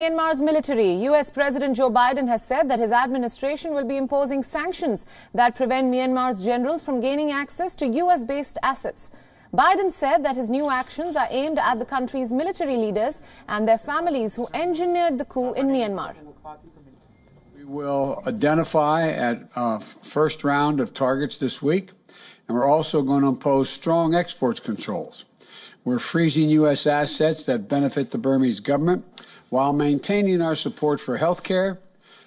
Myanmar's military, U.S. President Joe Biden has said that his administration will be imposing sanctions that prevent Myanmar's generals from gaining access to U.S.-based assets. Biden said that his new actions are aimed at the country's military leaders and their families who engineered the coup in Myanmar. We will identify at uh, first round of targets this week, and we're also going to impose strong exports controls. We're freezing U.S. assets that benefit the Burmese government while maintaining our support for healthcare,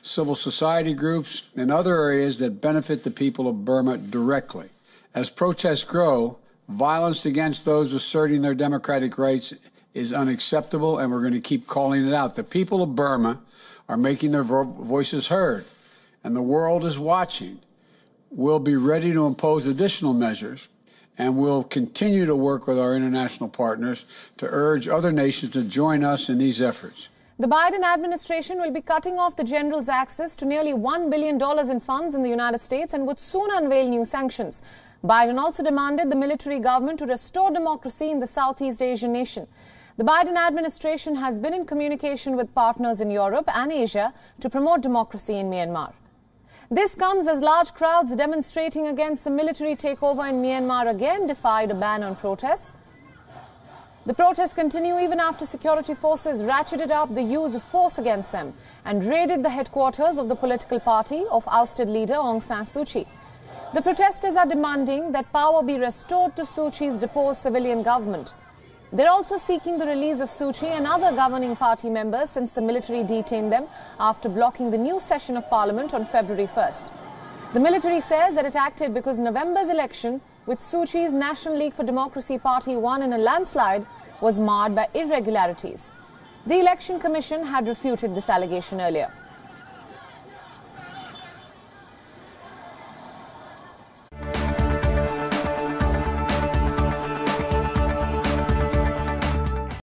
civil society groups, and other areas that benefit the people of Burma directly. As protests grow, violence against those asserting their democratic rights is unacceptable, and we're going to keep calling it out. The people of Burma are making their vo- voices heard, and the world is watching. We'll be ready to impose additional measures and we'll continue to work with our international partners to urge other nations to join us in these efforts. The Biden administration will be cutting off the general's access to nearly $1 billion in funds in the United States and would soon unveil new sanctions. Biden also demanded the military government to restore democracy in the Southeast Asian nation. The Biden administration has been in communication with partners in Europe and Asia to promote democracy in Myanmar. This comes as large crowds demonstrating against the military takeover in Myanmar again defied a ban on protests. The protests continue even after security forces ratcheted up the use of force against them and raided the headquarters of the political party of ousted leader Aung San Suu Kyi. The protesters are demanding that power be restored to Suu Kyi's deposed civilian government. They're also seeking the release of Suchi and other governing party members since the military detained them after blocking the new session of parliament on February 1st. The military says that it acted because November's election, which Suchi's National League for Democracy party won in a landslide, was marred by irregularities. The Election Commission had refuted this allegation earlier.